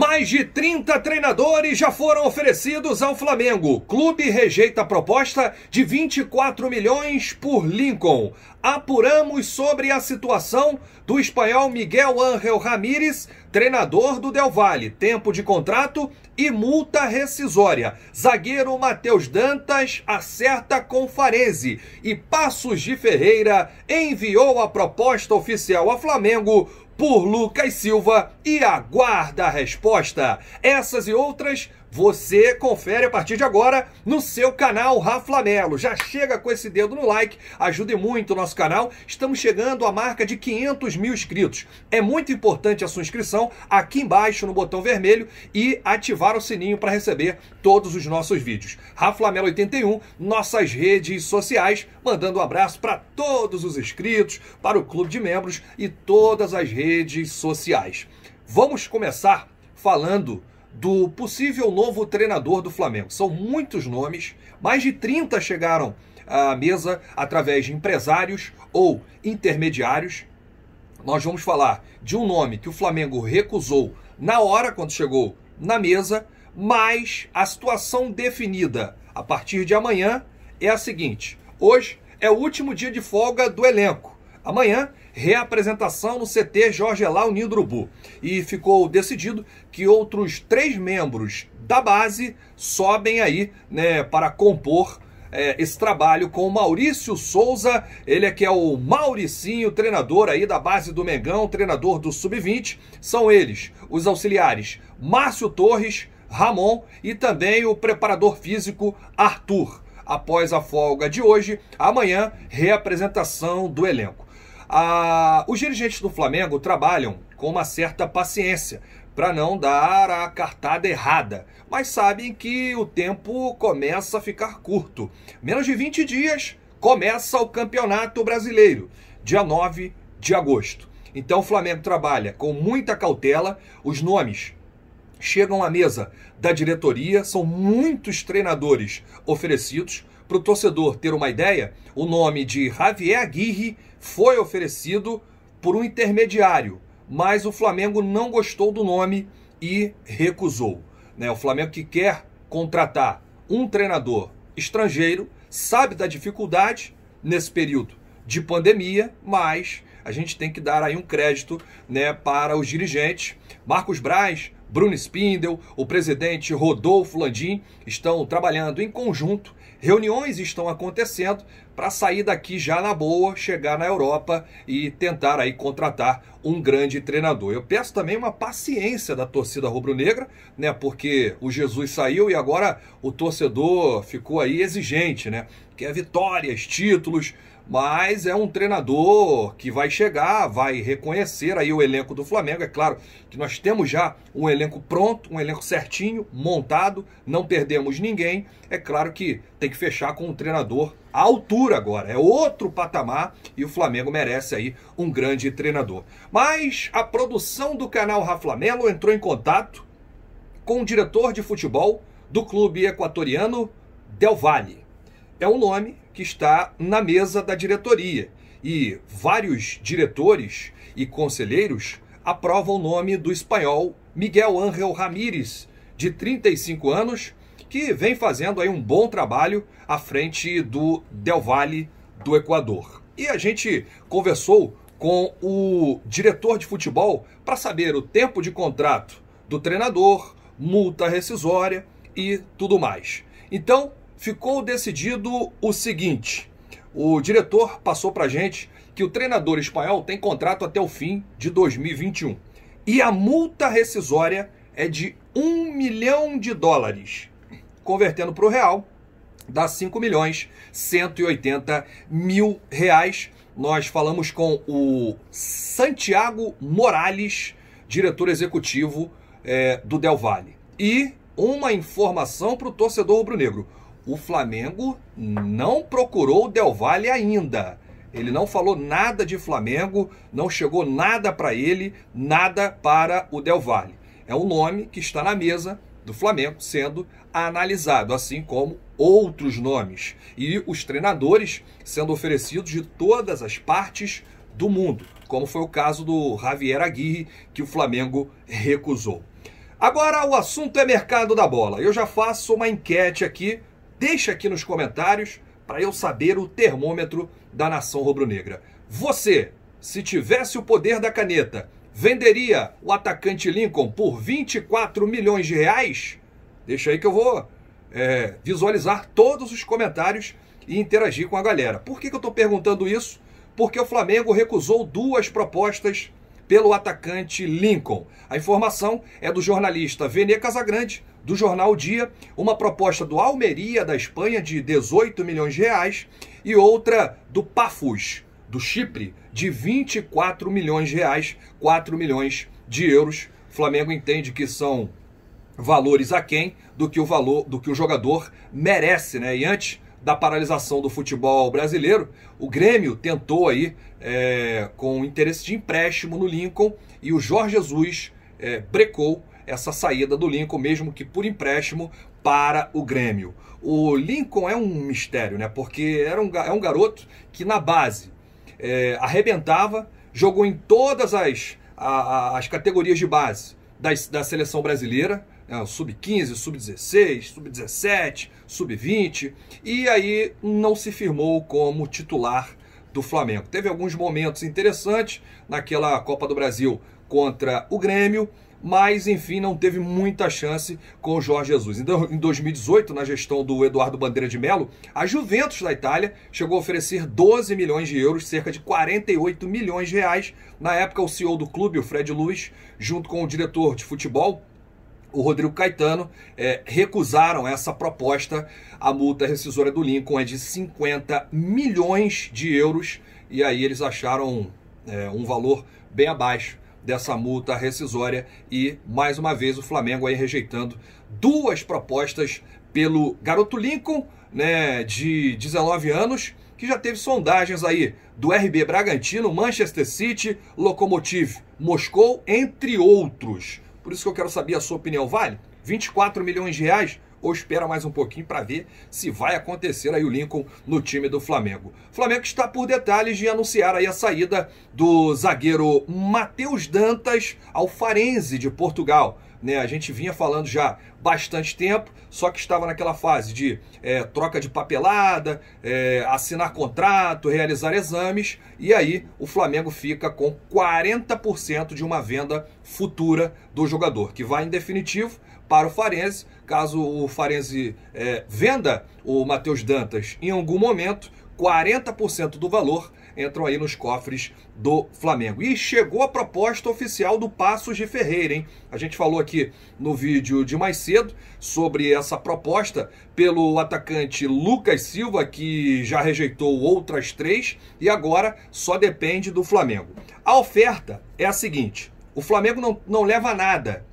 Mais de 30 treinadores já foram oferecidos ao Flamengo. Clube rejeita a proposta de 24 milhões por Lincoln. Apuramos sobre a situação do espanhol Miguel Ángel Ramírez, treinador do Del Valle. Tempo de contrato e multa rescisória. Zagueiro Matheus Dantas acerta com Farese. E Passos de Ferreira enviou a proposta oficial ao Flamengo por Lucas Silva e aguarda a resposta. Essas e outras você confere a partir de agora no seu canal Melo. Já chega com esse dedo no like, ajude muito o nosso canal. Estamos chegando à marca de 500 mil inscritos. É muito importante a sua inscrição aqui embaixo no botão vermelho e ativar o sininho para receber todos os nossos vídeos. Melo 81, nossas redes sociais, mandando um abraço para todos os inscritos, para o clube de membros e todas as redes sociais. Vamos começar falando do possível novo treinador do Flamengo. São muitos nomes, mais de 30 chegaram à mesa através de empresários ou intermediários. Nós vamos falar de um nome que o Flamengo recusou na hora quando chegou na mesa, mas a situação definida a partir de amanhã é a seguinte: hoje é o último dia de folga do elenco. Amanhã reapresentação no CT Jorge Elau Unido Urubu. E ficou decidido que outros três membros da base sobem aí né, para compor é, esse trabalho com o Maurício Souza, ele é que é o Mauricinho, treinador aí da base do Mengão, treinador do Sub-20. São eles os auxiliares Márcio Torres, Ramon e também o preparador físico Arthur. Após a folga de hoje, amanhã, reapresentação do elenco. Ah, os dirigentes do Flamengo trabalham com uma certa paciência para não dar a cartada errada, mas sabem que o tempo começa a ficar curto. Menos de 20 dias começa o Campeonato Brasileiro, dia 9 de agosto. Então o Flamengo trabalha com muita cautela, os nomes chegam à mesa da diretoria, são muitos treinadores oferecidos. Para o torcedor ter uma ideia, o nome de Javier Aguirre foi oferecido por um intermediário, mas o Flamengo não gostou do nome e recusou. Né? O Flamengo que quer contratar um treinador estrangeiro sabe da dificuldade nesse período de pandemia, mas a gente tem que dar aí um crédito né, para os dirigentes. Marcos Braz, Bruno Spindel, o presidente Rodolfo Landim estão trabalhando em conjunto Reuniões estão acontecendo para sair daqui já na boa, chegar na Europa e tentar aí contratar um grande treinador. Eu peço também uma paciência da torcida rubro-negra, né? Porque o Jesus saiu e agora o torcedor ficou aí exigente, né? Quer vitórias, títulos, mas é um treinador que vai chegar, vai reconhecer aí o elenco do Flamengo. É claro que nós temos já um elenco pronto, um elenco certinho, montado, não perdemos ninguém. É claro que tem que fechar com um treinador a altura agora, é outro patamar e o Flamengo merece aí um grande treinador. Mas a produção do canal Raflamelo entrou em contato com o diretor de futebol do clube equatoriano Del Valle. É um nome que está na mesa da diretoria e vários diretores e conselheiros aprovam o nome do espanhol Miguel Ángel Ramírez, de 35 anos, que vem fazendo aí um bom trabalho à frente do Del Valle do Equador. E a gente conversou com o diretor de futebol para saber o tempo de contrato do treinador, multa rescisória e tudo mais. Então, ficou decidido o seguinte: o diretor passou para gente que o treinador espanhol tem contrato até o fim de 2021 e a multa rescisória é de um milhão de dólares convertendo para o real, dá 5 milhões 180 mil reais. Nós falamos com o Santiago Morales, diretor executivo é, do Del Valle. E uma informação para o torcedor rubro-negro. O Flamengo não procurou o Del Valle ainda. Ele não falou nada de Flamengo, não chegou nada para ele, nada para o Del Valle. É um nome que está na mesa, do Flamengo sendo analisado, assim como outros nomes e os treinadores sendo oferecidos de todas as partes do mundo, como foi o caso do Javier Aguirre, que o Flamengo recusou. Agora o assunto é mercado da bola. Eu já faço uma enquete aqui, deixa aqui nos comentários para eu saber o termômetro da nação rubro-negra. Você, se tivesse o poder da caneta venderia o atacante Lincoln por 24 milhões de reais? Deixa aí que eu vou é, visualizar todos os comentários e interagir com a galera. Por que, que eu estou perguntando isso? Porque o Flamengo recusou duas propostas pelo atacante Lincoln. A informação é do jornalista Vene Casagrande, do jornal Dia, uma proposta do Almeria, da Espanha, de 18 milhões de reais, e outra do Pafus, do Chipre de 24 milhões de reais, 4 milhões de euros. O Flamengo entende que são valores aquém do que o valor do que o jogador merece, né? E antes da paralisação do futebol brasileiro, o Grêmio tentou aí é, com interesse de empréstimo no Lincoln e o Jorge Jesus é, brecou essa saída do Lincoln, mesmo que por empréstimo, para o Grêmio. O Lincoln é um mistério, né? Porque era um, é um garoto que na base é, arrebentava, jogou em todas as, a, a, as categorias de base da, da seleção brasileira, é, sub-15, sub-16, sub-17, sub-20, e aí não se firmou como titular do Flamengo. Teve alguns momentos interessantes naquela Copa do Brasil contra o Grêmio, mas enfim, não teve muita chance com o Jorge Jesus. Então, em 2018, na gestão do Eduardo Bandeira de Melo, a Juventus da Itália chegou a oferecer 12 milhões de euros, cerca de 48 milhões de reais. Na época, o CEO do clube, o Fred Luiz, junto com o diretor de futebol, o Rodrigo Caetano é, recusaram essa proposta. A multa rescisória do Lincoln é de 50 milhões de euros e aí eles acharam é, um valor bem abaixo dessa multa rescisória e mais uma vez o Flamengo aí rejeitando duas propostas pelo garoto Lincoln, né, de 19 anos, que já teve sondagens aí do RB Bragantino, Manchester City, Lokomotiv Moscou, entre outros. Por isso que eu quero saber a sua opinião, vale? 24 milhões de reais ou espera mais um pouquinho para ver se vai acontecer aí o Lincoln no time do Flamengo. O Flamengo está por detalhes de anunciar aí a saída do zagueiro Matheus Dantas ao Farense de Portugal. Né? A gente vinha falando já bastante tempo, só que estava naquela fase de é, troca de papelada, é, assinar contrato, realizar exames, e aí o Flamengo fica com 40% de uma venda futura do jogador, que vai em definitivo para o Farense. Caso o Farense é, venda o Matheus Dantas em algum momento, 40% do valor entram aí nos cofres do Flamengo. E chegou a proposta oficial do Passos de Ferreira, hein? A gente falou aqui no vídeo de mais cedo sobre essa proposta pelo atacante Lucas Silva, que já rejeitou outras três e agora só depende do Flamengo. A oferta é a seguinte: o Flamengo não, não leva nada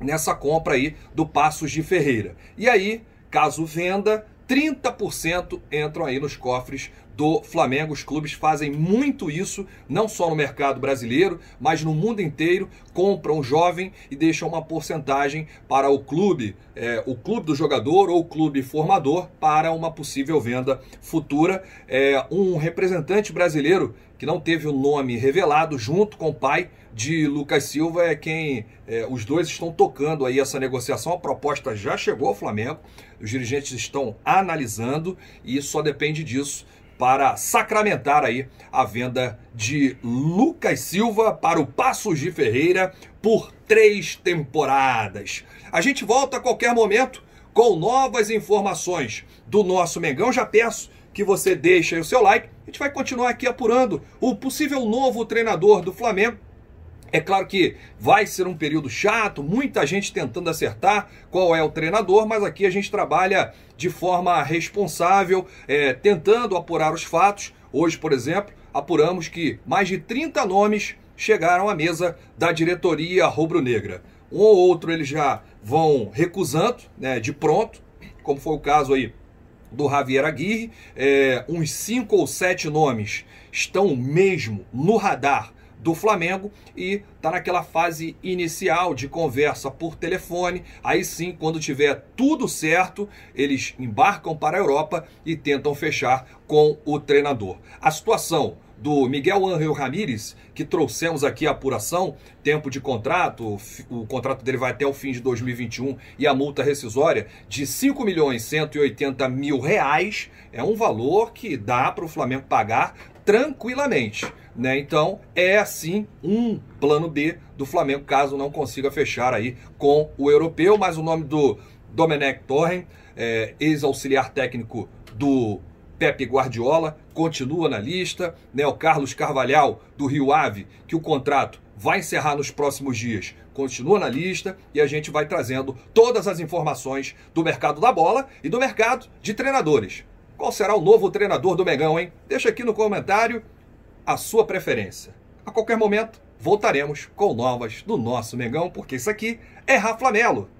nessa compra aí do Passos de Ferreira. E aí, caso venda, 30% entram aí nos cofres do Flamengo. Os clubes fazem muito isso, não só no mercado brasileiro, mas no mundo inteiro. Compram jovem e deixam uma porcentagem para o clube, é, o clube do jogador ou o clube formador para uma possível venda futura. É, um representante brasileiro que não teve o nome revelado, junto com o pai de Lucas Silva, é quem é, os dois estão tocando aí essa negociação. A proposta já chegou ao Flamengo, os dirigentes estão analisando e só depende disso para sacramentar aí a venda de Lucas Silva para o Passos de Ferreira por três temporadas. A gente volta a qualquer momento com novas informações do nosso Mengão. Já peço que você deixe o seu like. A gente vai continuar aqui apurando o possível novo treinador do Flamengo é claro que vai ser um período chato, muita gente tentando acertar qual é o treinador, mas aqui a gente trabalha de forma responsável, é, tentando apurar os fatos. Hoje, por exemplo, apuramos que mais de 30 nomes chegaram à mesa da diretoria rubro-negra. Um ou outro eles já vão recusando né, de pronto, como foi o caso aí do Javier Aguirre. É, uns cinco ou sete nomes estão mesmo no radar do Flamengo e está naquela fase inicial de conversa por telefone. Aí sim, quando tiver tudo certo, eles embarcam para a Europa e tentam fechar com o treinador. A situação do Miguel Ángel Ramírez, que trouxemos aqui a apuração, tempo de contrato, o contrato dele vai até o fim de 2021 e a multa rescisória de 5 milhões 180 mil reais é um valor que dá para o Flamengo pagar tranquilamente. Né? Então, é assim um plano B do Flamengo, caso não consiga fechar aí com o europeu, mas o nome do Domenech Torren, é, ex-auxiliar técnico do Pepe Guardiola, continua na lista, né? O Carlos Carvalhal, do Rio Ave, que o contrato vai encerrar nos próximos dias, continua na lista e a gente vai trazendo todas as informações do mercado da bola e do mercado de treinadores. Qual será o novo treinador do Megão hein? Deixa aqui no comentário a sua preferência. A qualquer momento, voltaremos com novas do nosso Mengão, porque isso aqui é Rafa Melo.